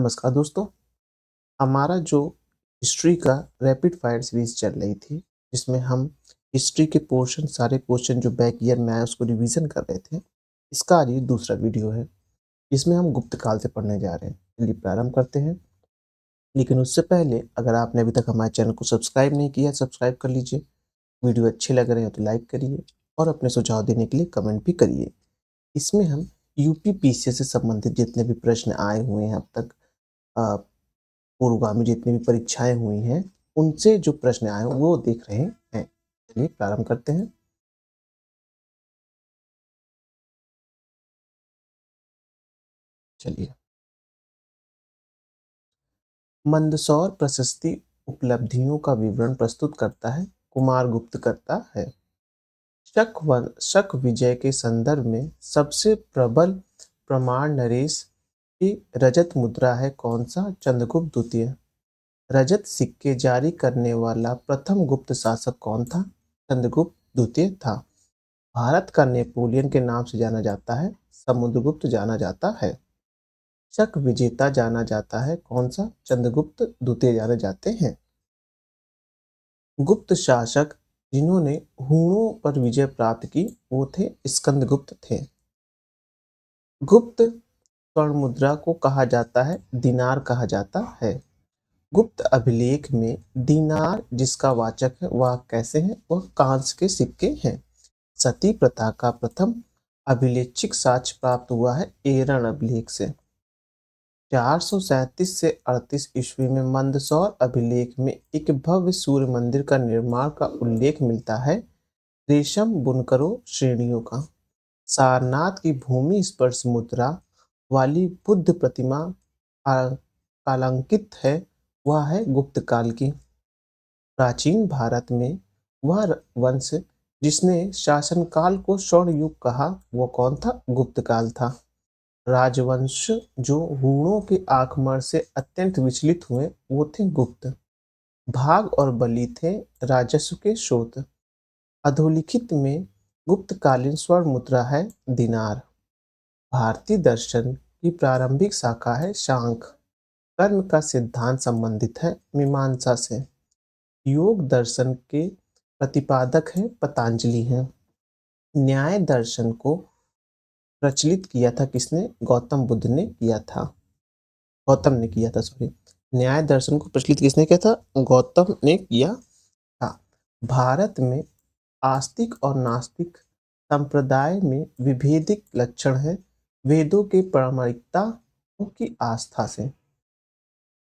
नमस्कार दोस्तों हमारा जो हिस्ट्री का रैपिड फायर सीरीज चल रही थी जिसमें हम हिस्ट्री के पोर्शन सारे पोर्शन जो बैक ईयर में आए उसको रिवीजन कर रहे थे इसका आज ये दूसरा वीडियो है इसमें हम गुप्तकाल से पढ़ने जा रहे हैं चलिए प्रारंभ करते हैं लेकिन उससे पहले अगर आपने अभी तक हमारे चैनल को सब्सक्राइब नहीं किया सब्सक्राइब कर लीजिए वीडियो अच्छे लग रहे हैं तो लाइक करिए और अपने सुझाव देने के लिए कमेंट भी करिए इसमें हम यूपी पीसीएस से संबंधित जितने भी प्रश्न आए हुए हैं अब तक पूर्वगामी जितनी भी परीक्षाएं हुई हैं उनसे जो प्रश्न आए वो देख रहे हैं चलिए प्रारंभ करते हैं चलिए मंदसौर प्रशस्ति उपलब्धियों का विवरण प्रस्तुत करता है कुमार गुप्त करता है शक शक विजय के संदर्भ में सबसे प्रबल प्रमाण नरेश रजत मुद्रा है कौन सा चंद्रगुप्त द्वितीय रजत सिक्के जारी करने वाला प्रथम गुप्त शासक कौन था चंद्रगुप्त द्वितीय था भारत का नेपोलियन के नाम से जाना जाता है समुद्रगुप्त जाना जाता है शक विजेता जाना जाता है कौन सा चंद्रगुप्त द्वितीय जाने जाते हैं गुप्त शासक जिन्होंने हुणों पर विजय प्राप्त की वो थे स्कंदगुप्त थे गुप्त स्वर्ण मुद्रा को कहा जाता है दिनार कहा जाता है गुप्त अभिलेख में दिनार जिसका वाचक है वह कैसे है वह कांस के सिक्के हैं सती प्रथा का प्रथम अभिलेखिक साक्ष प्राप्त हुआ है एरन अभिलेख से चार से 38 ईस्वी में मंदसौर अभिलेख में एक भव्य सूर्य मंदिर का निर्माण का उल्लेख मिलता है रेशम बुनकरों श्रेणियों का सारनाथ की भूमि स्पर्श मुद्रा वाली बुद्ध प्रतिमा कालांकित है वह है गुप्त काल की प्राचीन भारत में वह वंश जिसने शासनकाल को स्वर्ण युग कहा वह कौन था गुप्त काल था राजवंश जो हूणों के आक्रमण से अत्यंत विचलित हुए वो थे गुप्त भाग और बलि थे राजस्व के स्रोत अधोलिखित में गुप्तकालीन स्वर्ण मुद्रा है दिनार भारतीय दर्शन की प्रारंभिक शाखा है शांख कर्म का सिद्धांत संबंधित है मीमांसा से योग दर्शन के प्रतिपादक हैं पतंजलि हैं न्याय दर्शन को प्रचलित किया था किसने गौतम बुद्ध ने किया था गौतम ने किया था सॉरी न्याय दर्शन को प्रचलित किसने किया था गौतम ने किया था भारत में आस्तिक और नास्तिक संप्रदाय में विभेदिक लक्षण हैं वेदों के प्रामाणिकता की आस्था से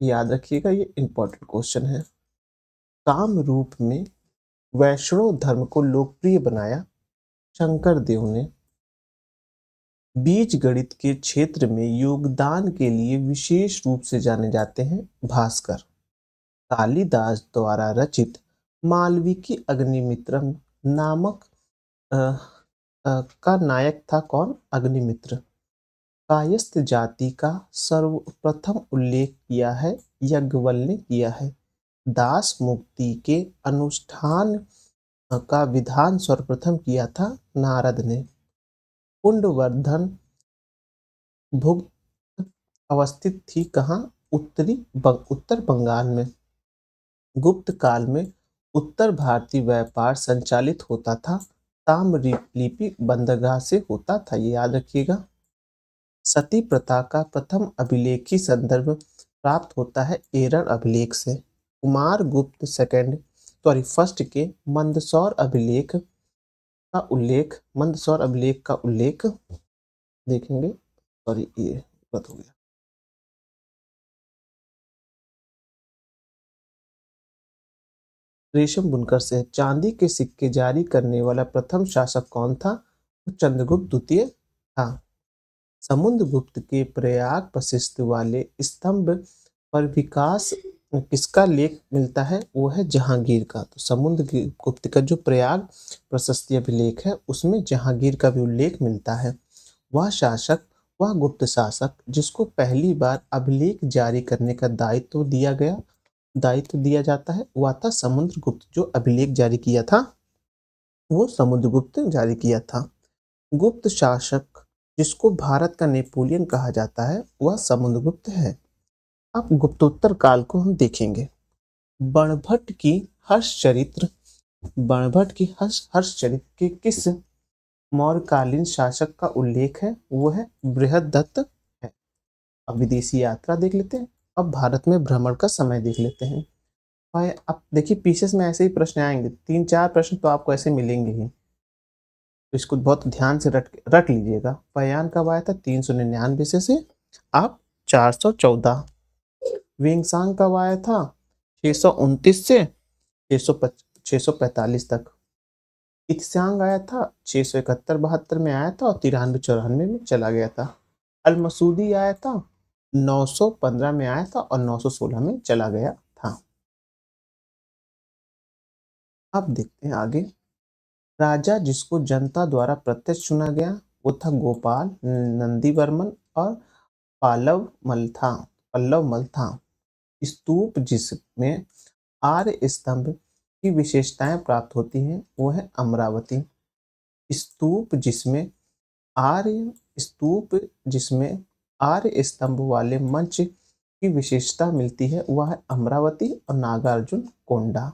याद रखिएगा ये इंपॉर्टेंट क्वेश्चन है काम रूप में वैष्णव धर्म को लोकप्रिय बनाया शंकर देव ने बीज गणित के क्षेत्र में योगदान के लिए विशेष रूप से जाने जाते हैं भास्कर कालिदास द्वारा रचित मालविकी अग्निमित्र नामक आ, आ, का नायक था कौन अग्निमित्र कायस्थ जाति का सर्वप्रथम उल्लेख किया है यज्ञवल ने किया है दास मुक्ति के अनुष्ठान का विधान सर्वप्रथम किया था नारद ने कुंडवर्धन भुक्त अवस्थित थी कहाँ उत्तरी बंग, उत्तर बंगाल में गुप्त काल में उत्तर भारतीय व्यापार संचालित होता था ताम्र लिपि बंदरगाह से होता था ये याद रखिएगा सती प्रथा का प्रथम अभिलेखी संदर्भ प्राप्त होता है एरन अभिलेख से कुमार गुप्त सेकेंड सॉरी फर्स्ट के मंदसौर अभिलेख का उल्लेख मंदसौर अभिलेख का उल्लेख देखेंगे सॉरी ये गलत हो गया रेशम बुनकर से चांदी के सिक्के जारी करने वाला प्रथम शासक कौन था चंद्रगुप्त द्वितीय था समुद्रगुप्त के प्रयाग प्रशिष्ट वाले स्तंभ पर विकास किसका लेख मिलता है वो है जहांगीर का तो समुद्र गुप्त का जो प्रयाग प्रशस्त अभिलेख है उसमें जहांगीर का भी उल्लेख मिलता है वह शासक वह गुप्त शासक जिसको पहली बार अभिलेख जारी करने का दायित्व तो दिया गया दायित्व तो दिया जाता है वह था समुद्रगुप्त जो अभिलेख जारी किया था वो समुद्रगुप्त जारी किया था गुप्त शासक जिसको भारत का नेपोलियन कहा जाता है वह समुद्रगुप्त है अब गुप्तोत्तर काल को हम देखेंगे बणभट्ट की हर्ष चरित्र बणभट्ट की हर्ष हर्ष चरित्र के किस मौर्यकालीन शासक का उल्लेख है वो है बृहदत्त है अब विदेशी यात्रा देख लेते हैं अब भारत में भ्रमण का समय देख लेते हैं भाई अब देखिए पीसेस में ऐसे ही प्रश्न आएंगे तीन चार प्रश्न तो आपको ऐसे मिलेंगे ही तो इसको बहुत ध्यान से रट रट लीजिएगा बयान कब आया था तीन सौ निन्यानवे से से आप चार सौ चौदह विंगसांग कब आया था छः सौ उनतीस से छः सौ पच छः सौ पैंतालीस तक इत्सांग आया था छः सौ इकहत्तर बहत्तर में आया था और तिरानवे चौरानवे में चला गया था अलमसूदी आया था नौ सौ पंद्रह में आया था और नौ सौ सोलह में चला गया था अब देखते हैं आगे राजा जिसको जनता द्वारा प्रत्यक्ष चुना गया वो था गोपाल नंदीवर्मन और पालव मल पल्लव मल्था स्तूप जिसमें आर्य स्तंभ की विशेषताएं प्राप्त होती हैं वो है अमरावती स्तूप जिसमें आर्य स्तूप जिसमें आर्य स्तंभ वाले मंच की विशेषता मिलती है वह है अमरावती और नागार्जुन कोंडा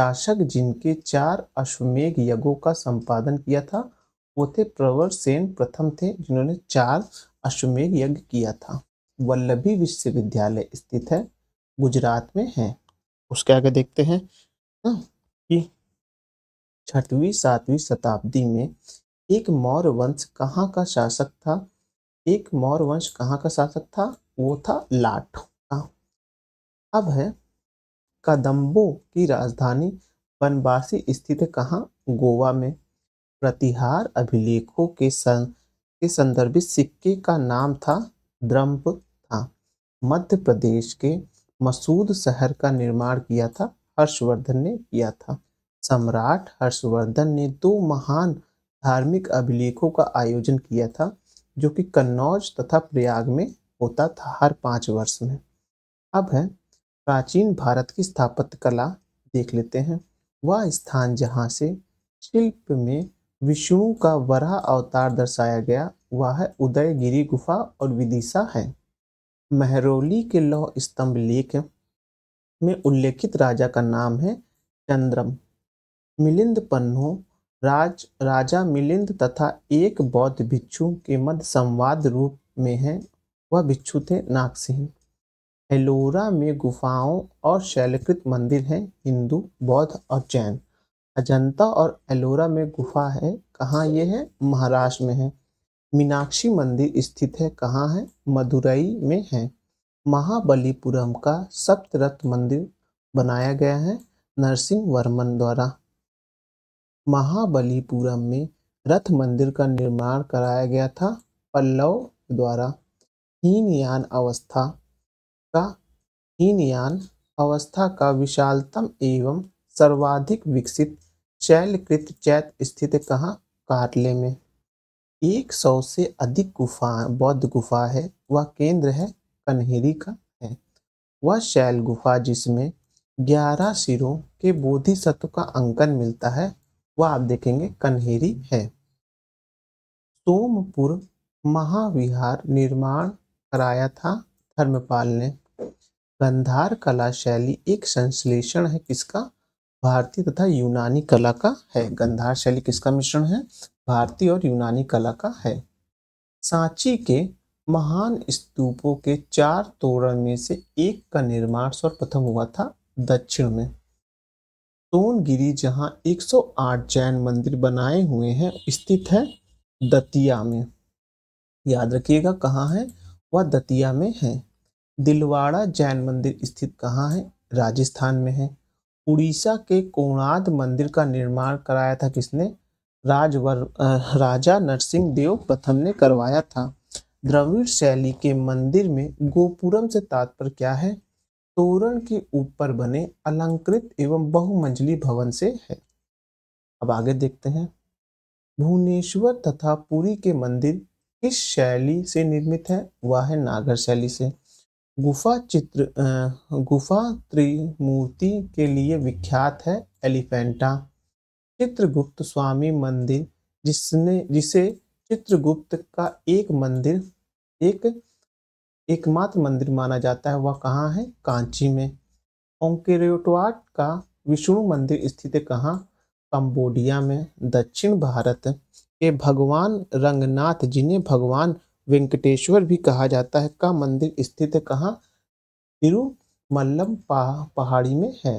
शासक जिनके चार अश्वमेघ यज्ञों का संपादन किया था वो थे प्रवर सेन प्रथम थे जिन्होंने चार अश्वमेघ यज्ञ किया था वल्लभी विश्वविद्यालय स्थित है गुजरात में है उसके आगे देखते हैं हाँ, कि छठवीं सातवीं शताब्दी में एक मौर्य वंश कहाँ का शासक था एक मौर्य वंश कहाँ का शासक था वो था लाठ का अब है कदम्बो की राजधानी बनवासी स्थित कहाँ गोवा में प्रतिहार अभिलेखों के सं, के संदर्भित सिक्के का नाम था द्रम्प था मध्य प्रदेश के मसूद शहर का निर्माण किया था हर्षवर्धन ने किया था सम्राट हर्षवर्धन ने दो महान धार्मिक अभिलेखों का आयोजन किया था जो कि कन्नौज तथा प्रयाग में होता था हर पाँच वर्ष में अब है प्राचीन भारत की स्थापत्य कला देख लेते हैं वह स्थान जहाँ से शिल्प में विष्णु का वराह अवतार दर्शाया गया वह है उदयगिरी गुफा और विदिशा है महरौली के लौह स्तंभ लेख में उल्लेखित राजा का नाम है चंद्रम मिलिंद पन्नो राज राजा मिलिंद तथा एक बौद्ध भिक्षु के मध्य संवाद रूप में है वह भिक्षु थे नागसिंह एलोरा में गुफाओं और शैलकृत मंदिर हैं हिंदू बौद्ध और जैन अजंता और एलोरा में गुफा है कहाँ ये है महाराष्ट्र में है मीनाक्षी मंदिर स्थित है कहाँ है मदुरई में है महाबलीपुरम का सप्तरथ मंदिर बनाया गया है नरसिंह वर्मन द्वारा महाबलीपुरम में रथ मंदिर का निर्माण कराया गया था पल्लव द्वारा हीनयान अवस्था का हीनयान अवस्था का विशालतम एवं सर्वाधिक विकसित शैलकृत चैत स्थित कहाँ कार्ले में एक सौ से अधिक गुफा बौद्ध गुफा है वह केंद्र है कन्हेरी का है वह शैल गुफा जिसमें ग्यारह सिरों के बोधि सत्व का अंकन मिलता है वह आप देखेंगे कन्हेरी है सोमपुर महाविहार निर्माण कराया था धर्मपाल ने गंधार कला शैली एक संश्लेषण है किसका भारतीय तथा यूनानी कला का है गंधार शैली किसका मिश्रण है भारतीय और यूनानी कला का है सांची के महान स्तूपों के चार तोरण में से एक का निर्माण सर्वप्रथम हुआ था दक्षिण में सोनगिरी जहां 108 जैन मंदिर बनाए हुए हैं स्थित है दतिया में याद रखिएगा कहाँ है वह दतिया में है दिलवाड़ा जैन मंदिर स्थित कहाँ है राजस्थान में है उड़ीसा के कोणाद मंदिर का निर्माण कराया था किसने राजवर राजा नरसिंह देव प्रथम ने करवाया था द्रविड़ शैली के मंदिर में गोपुरम से तात्पर्य क्या है तोरण के ऊपर बने अलंकृत एवं बहुमंजली भवन से है अब आगे देखते हैं भुवनेश्वर तथा पुरी के मंदिर किस शैली से निर्मित है वह है नागर शैली से गुफा चित्र गुफा त्रिमूर्ति के लिए विख्यात है एलिफेंटा चित्रगुप्त स्वामी मंदिर जिसने जिसे चित्रगुप्त का एक मंदिर एक एकमात्र मंदिर माना जाता है वह कहाँ है कांची में ओंकेरेटवाट का विष्णु मंदिर स्थित है कहाँ कंबोडिया में दक्षिण भारत के भगवान रंगनाथ जिन्हें भगवान वेंकटेश्वर भी कहा जाता है का मंदिर स्थित कहाँ तिरुमल्लम पहा, पहाड़ी में है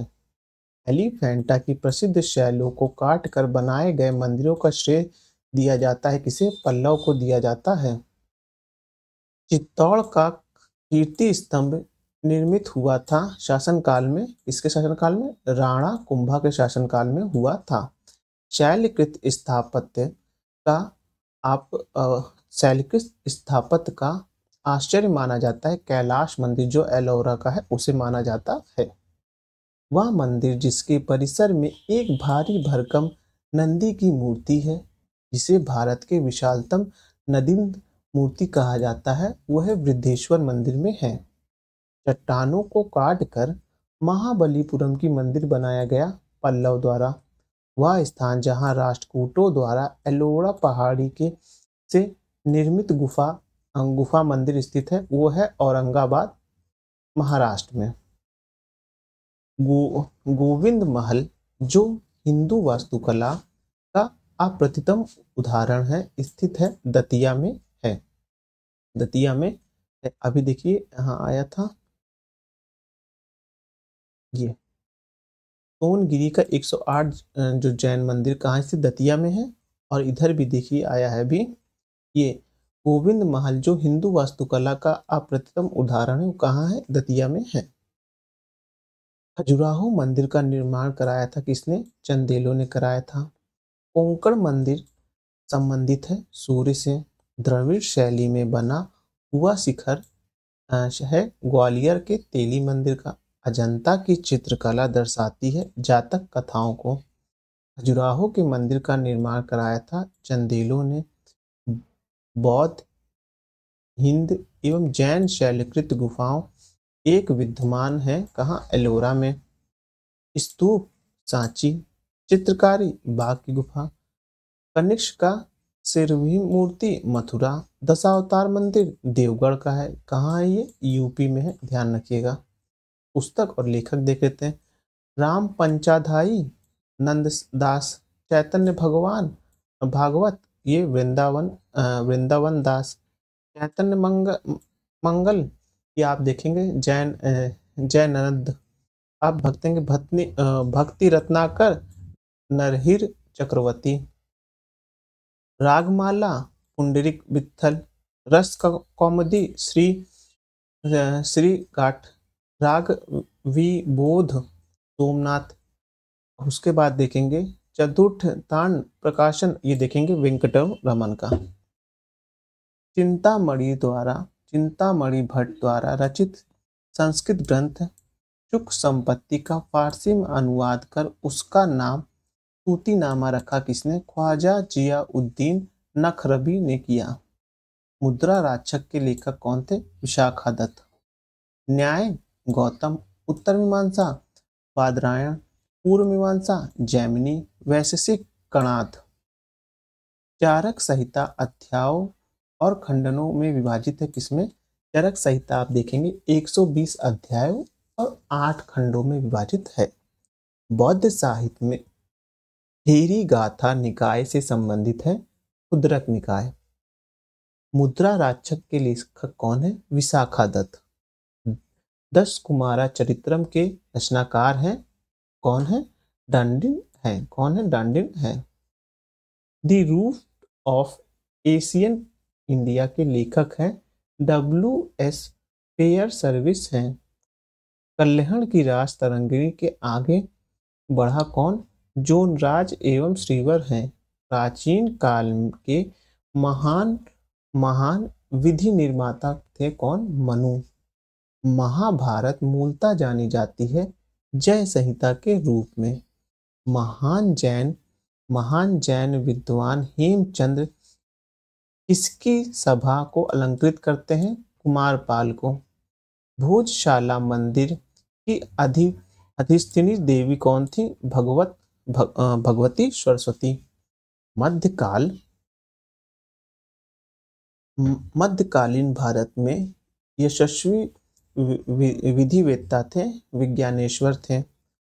एलिफेंटा की प्रसिद्ध शैलों को काट कर बनाए गए मंदिरों का श्रेय दिया जाता है किसे पल्लव को दिया जाता है चित्तौड़ का कीर्ति स्तंभ निर्मित हुआ था शासनकाल में किसके शासनकाल में राणा कुंभा के शासनकाल में हुआ था शैलकृत स्थापत्य का आप सेल्किस स्थापत का आश्चर्य माना जाता है कैलाश मंदिर जो एलोरा का है उसे माना जाता है वह मंदिर जिसके परिसर में एक भारी भरकम नंदी की मूर्ति है जिसे भारत के विशालतम नदिंद मूर्ति कहा जाता है वह वृद्धेश्वर मंदिर में है चट्टानों को काट कर महाबलीपुरम की मंदिर बनाया गया पल्लव द्वारा वह स्थान जहां राष्ट्रकूटों द्वारा एलोरा पहाड़ी के से निर्मित गुफा गुफा मंदिर स्थित है वो है औरंगाबाद महाराष्ट्र में गो, गोविंद महल जो हिंदू वास्तुकला का अप्रतितम उदाहरण है स्थित है दतिया में है दतिया में है अभी देखिए यहाँ आया था ये सोनगिरी का 108 जो जैन मंदिर कहाँ स्थित दतिया में है और इधर भी देखिए आया है अभी ये गोविंद महल जो हिंदू वास्तुकला का अप्रतिम उदाहरण है कहाँ है दतिया में है खजुराहो मंदिर का निर्माण कराया था किसने चंदेलो ने कराया था कोंकण मंदिर संबंधित है सूर्य से द्रविड़ शैली में बना हुआ शिखर है ग्वालियर के तेली मंदिर का अजंता की चित्रकला दर्शाती है जातक कथाओं को खजुराहो के मंदिर का निर्माण कराया था चंदेलो ने बौद्ध हिंद एवं जैन शैलकृत गुफाओं एक विद्यमान है कहाँ एलोरा में स्तूप सांची चित्रकारी बाघ की गुफा कनिष्क का सिरवी मूर्ति मथुरा दशावतार मंदिर देवगढ़ का है कहाँ है ये यूपी में है ध्यान रखिएगा पुस्तक और लेखक देख लेते हैं राम पंचाधाई नंददास चैतन्य भगवान भागवत ये वृंदावन वृंदावन दास चैतन्य मंगल मंगल ये आप देखेंगे जैन जैनंद आप भक्तेंगे भक्ति भक्ति रत्नाकर नरहिर चक्रवर्ती रागमाला पुंडरिक विथल रस कौमदी श्री श्री घाट राग विबोध सोमनाथ उसके बाद देखेंगे चतुर्थ तांड प्रकाशन ये देखेंगे वेंकटव रमन का चिंतामणि द्वारा चिंतामणि भट्ट द्वारा रचित संस्कृत ग्रंथ चुक संपत्ति का फारसी में अनुवाद कर उसका नाम नामा रखा किसने ख्वाजा जिया उद्दीन नखरबी ने किया मुद्रा राक्षक के लेखक कौन थे विशाखा दत्त न्याय गौतम उत्तर मीमांसा पादरायण पूर्व मीमांसा जैमिनी वैशेषिक कणाद चारक संहिता अध्याय और खंडनों में विभाजित है किसमें चरक संहिता आप देखेंगे 120 अध्यायों और आठ खंडों में विभाजित है बौद्ध साहित्य में हेरी गाथा निकाय से संबंधित है उद्रक निकाय मुद्रा राक्षक के लेखक कौन है विशाखा दत्त दस कुमारा चरित्रम के रचनाकार हैं कौन है डंडिन है कौन है डंडिन है the roof of Asian India के लेखक हैं डब्ल्यू एस पेयर सर्विस हैं कल्याण की राज तरंगिणी के आगे बढ़ा कौन जोन राज एवं श्रीवर हैं प्राचीन काल के महान महान विधि निर्माता थे कौन मनु महाभारत मूलता जानी जाती है जय संहिता के रूप में महान जैन महान जैन विद्वान हेमचंद्र किसकी सभा को अलंकृत करते हैं कुमारपाल को भोजशाला मंदिर की अधि अधिष्ठिनी देवी कौन थी भगवत भग, भगवती सरस्वती मध्यकाल मध्यकालीन भारत में यशस्वी विधिवेत्ता थे विज्ञानेश्वर थे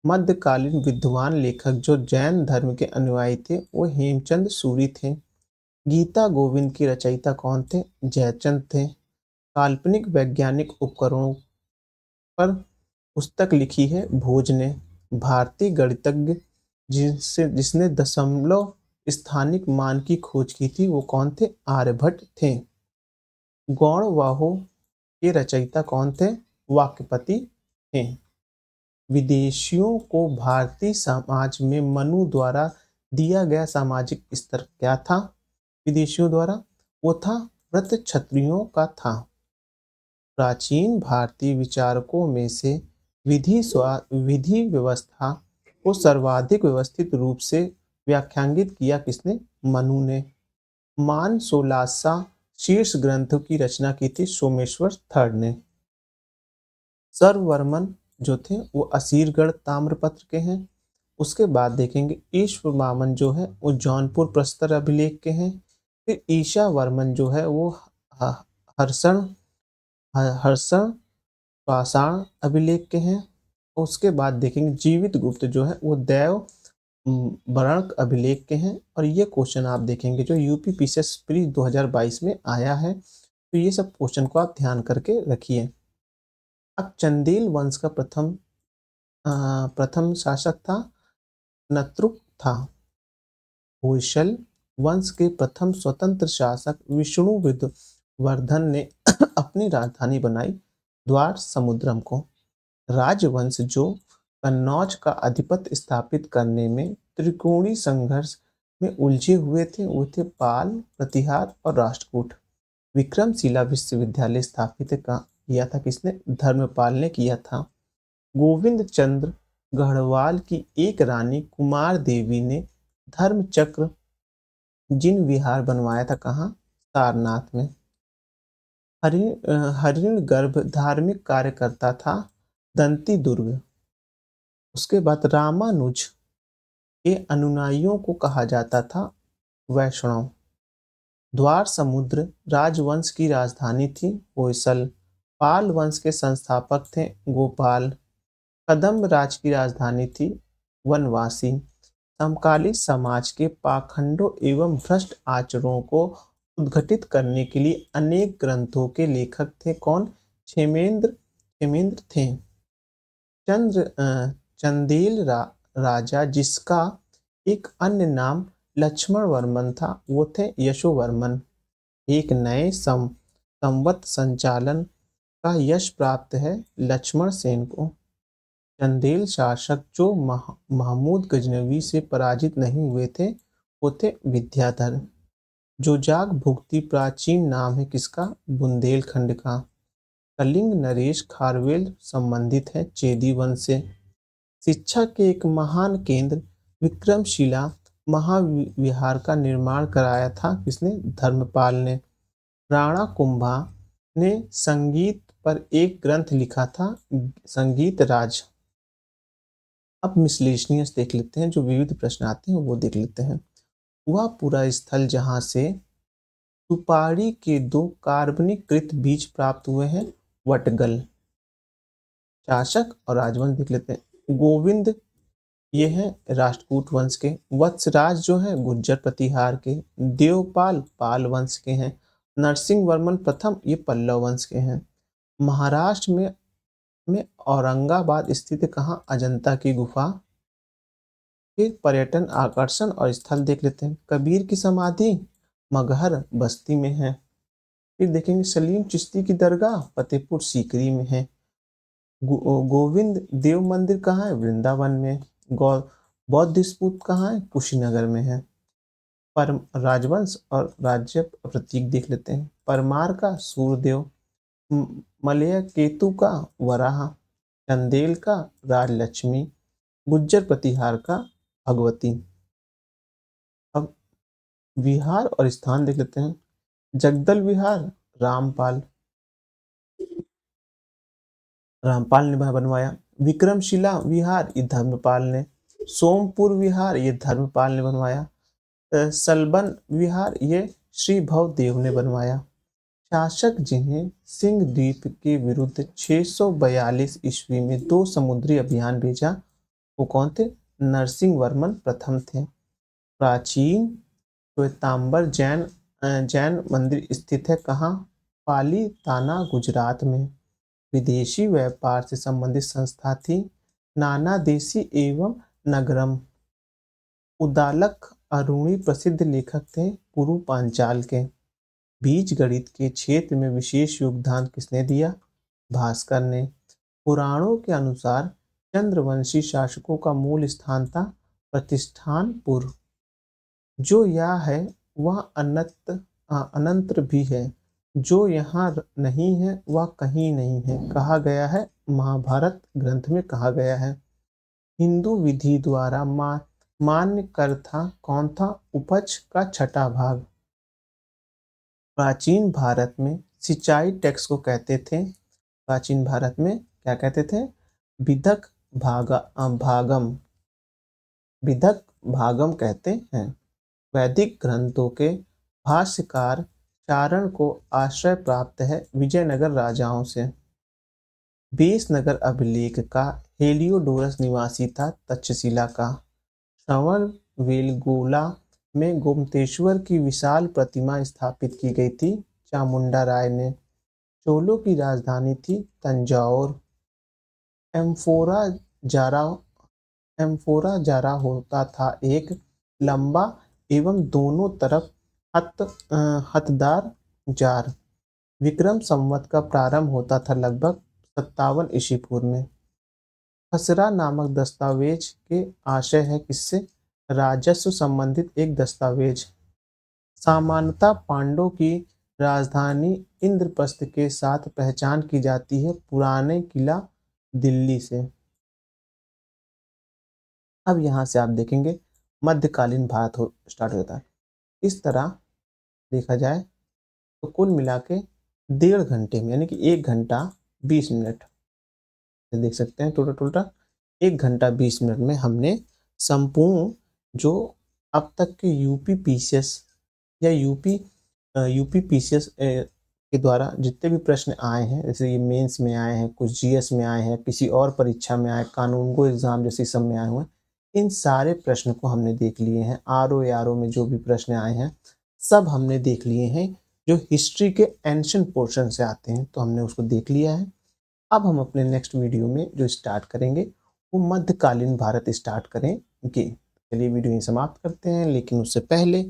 मध्यकालीन विद्वान लेखक जो जैन धर्म के अनुयायी थे वो हेमचंद सूरी थे गीता गोविंद की रचयिता कौन थे जयचंद थे काल्पनिक वैज्ञानिक उपकरणों पर पुस्तक लिखी है भोज ने भारतीय गणितज्ञ जिससे जिसने दशमलव स्थानिक मान की खोज की थी वो कौन थे आर्यभट्ट थे गौणवाहो के रचयिता कौन थे वाक्यपति थे विदेशियों को भारतीय समाज में मनु द्वारा दिया गया सामाजिक स्तर क्या था विदेशियों द्वारा वो था व्रत क्षत्रियों का था प्राचीन भारतीय विचारकों में से विधि विधि व्यवस्था को सर्वाधिक व्यवस्थित रूप से व्याख्यांगित किया किसने मनु ने मान सोलासा शीर्ष ग्रंथों की रचना की थी सोमेश्वर थर्ड ने सर्ववर्मन जो थे वो असीरगढ़ ताम्रपत्र के हैं उसके बाद देखेंगे ईश्वर मामन जो है वो जौनपुर प्रस्तर अभिलेख के हैं फिर ईशा वर्मन जो है वो हर्षण हर्षण पाषाण अभिलेख के हैं उसके बाद देखेंगे जीवित गुप्त जो है वो दैव वर्णक अभिलेख के हैं और ये क्वेश्चन आप देखेंगे जो यू पी पी प्री 2022 में आया है तो ये सब क्वेश्चन को आप ध्यान करके रखिए अब चंदेल वंश का प्रथम आ, प्रथम शासक था नत्रुक था होशल वंश के प्रथम स्वतंत्र शासक विष्णु वर्धन ने अपनी राजधानी बनाई द्वार समुद्रम को राजवंश जो कन्नौज का अधिपत स्थापित करने में त्रिकोणी संघर्ष में उलझे हुए थे वो थे पाल प्रतिहार और राष्ट्रकूट विक्रमशिला विश्वविद्यालय स्थापित किया था किसने धर्मपाल ने किया था गोविंद चंद्र गढ़वाल की एक रानी कुमार देवी ने धर्मचक्र जिन विहार बनवाया था कहाँ सारनाथ में हरिण हरिण गर्भ धार्मिक कार्यकर्ता था दंती दुर्ग उसके बाद रामानुज के अनुनायियों को कहा जाता था वैष्णव द्वार समुद्र राजवंश की राजधानी थी होयसल पाल वंश के संस्थापक थे गोपाल कदम राज की राजधानी थी वनवासी समकालीन समाज के पाखंडों एवं भ्रष्ट आचरणों को उद्घटित करने के लिए अनेक ग्रंथों के लेखक थे कौन क्षेमेंद्र क्षेमेंद्र थे चंद्र चंदेल रा, राजा जिसका एक अन्य नाम लक्ष्मण वर्मन था वो थे यशोवर्मन एक नए सम संवत संचालन का यश प्राप्त है लक्ष्मण सेन को चंदेल शासक जो मह, महमूद गजनवी से पराजित नहीं हुए थे वो थे विद्याधर जो जाग भुक्ति प्राचीन नाम है किसका बुंदेलखंड का कलिंग नरेश खारवेल संबंधित है चेदी वंश से शिक्षा के एक महान केंद्र विक्रमशिला महाविहार का निर्माण कराया था किसने धर्मपाल ने राणा कुंभा ने संगीत पर एक ग्रंथ लिखा था संगीत राज अब मिसलेशनियस देख लेते हैं जो विविध प्रश्न आते हैं वो देख लेते हैं वह पूरा स्थल जहाँ से सुपारी के दो कार्बनिकृत बीज प्राप्त हुए हैं वटगल शासक और राजवंश देख लेते हैं गोविंद ये हैं राष्ट्रकूट वंश के वत्सराज जो है गुज्जर प्रतिहार के देवपाल पाल वंश के हैं नरसिंह वर्मन प्रथम ये पल्लव वंश के हैं महाराष्ट्र में में औरंगाबाद स्थित कहाँ अजंता की गुफा के पर्यटन आकर्षण और स्थल देख लेते हैं कबीर की समाधि मगहर बस्ती में है फिर देखेंगे सलीम चिश्ती की दरगाह फतेहपुर सीकरी में है गो, गोविंद देव मंदिर कहाँ है वृंदावन में गौ बौद्ध स्पूत कहाँ है कुशीनगर में है पर राजवंश और राज्य प्रतीक देख लेते हैं परमार का सूर्यदेव मलय केतु का वराह चंदेल का राजलक्ष्मी गुज्जर प्रतिहार का भगवती अब विहार और स्थान देख लेते हैं जगदल विहार रामपाल रामपाल ने वह बनवाया विक्रमशिला विहार ये धर्मपाल ने सोमपुर विहार ये धर्मपाल ने बनवाया सलबन विहार ये श्री भवदेव ने बनवाया शासक जिन्हें सिंह द्वीप के विरुद्ध 642 ईस्वी में दो समुद्री अभियान भेजा वो कौन थे नरसिंह वर्मन प्रथम थे प्राचीन श्वेतांबर जैन जैन मंदिर स्थित है कहाँ पाली ताना गुजरात में विदेशी व्यापार से संबंधित संस्था थी नाना देशी एवं नगरम उदालक अरुणी प्रसिद्ध लेखक थे पूर्व पांचाल के बीज गणित के क्षेत्र में विशेष योगदान किसने दिया भास्कर ने पुराणों के अनुसार चंद्रवंशी शासकों का मूल स्थान था प्रतिष्ठानपुर जो यह है वह अनंत अनंत भी है जो यहाँ नहीं है वह कहीं नहीं है कहा गया है महाभारत ग्रंथ में कहा गया है हिंदू विधि द्वारा मा, मान्य कर था कौन था उपज का छठा भाग प्राचीन भारत में सिंचाई टैक्स को कहते थे प्राचीन भारत में क्या कहते थे विधक भागा भागम विधक भागम कहते हैं वैदिक ग्रंथों के भाष्यकार चारण को आश्रय प्राप्त है विजयनगर राजाओं से बेस नगर अभिलेख का हेलियोडोरस निवासी था तक्षशिला का श्रवण वेलगोला में गोमतेश्वर की विशाल प्रतिमा स्थापित की गई थी चामुंडा राय ने चोलों की राजधानी थी तंजौर एम्फोरा जारा एम्फोरा जारा होता था एक लंबा एवं दोनों तरफ हत हतदार जार विक्रम संवत का प्रारंभ होता था लगभग सत्तावन ईस्वी पूर्व में खसरा नामक दस्तावेज के आशय है किससे राजस्व संबंधित एक दस्तावेज सामान्यतः पांडों की राजधानी इंद्रप्रस्थ के साथ पहचान की जाती है पुराने किला दिल्ली से अब यहाँ से आप देखेंगे मध्यकालीन भारत हो स्टार्ट होता है इस तरह देखा जाए तो कुल मिला के डेढ़ घंटे में यानी कि एक घंटा बीस मिनट देख सकते हैं टोटल टोटल एक घंटा बीस मिनट में हमने संपूर्ण जो अब तक के यूपी पीसीएस या यूपी यूपी पीसीएस के द्वारा जितने भी प्रश्न आए हैं जैसे ये मेंस में आए हैं कुछ जीएस में आए हैं किसी और परीक्षा में आए कानून को एग्ज़ाम जैसे सब में आए हुए हैं इन सारे प्रश्न को हमने देख लिए हैं आर ओ आर ओ में जो भी प्रश्न आए हैं सब हमने देख लिए हैं जो हिस्ट्री के एंशंट पोर्शन से आते हैं तो हमने उसको देख लिया है अब हम अपने नेक्स्ट वीडियो में जो स्टार्ट करेंगे वो मध्यकालीन भारत स्टार्ट करेंगे चलिए वीडियो यहीं समाप्त करते हैं लेकिन उससे पहले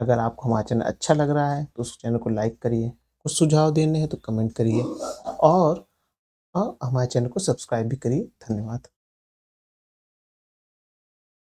अगर आपको हमारा चैनल अच्छा लग रहा है तो उस चैनल को लाइक करिए कुछ सुझाव देने हैं तो कमेंट करिए और हमारे चैनल को सब्सक्राइब भी करिए धन्यवाद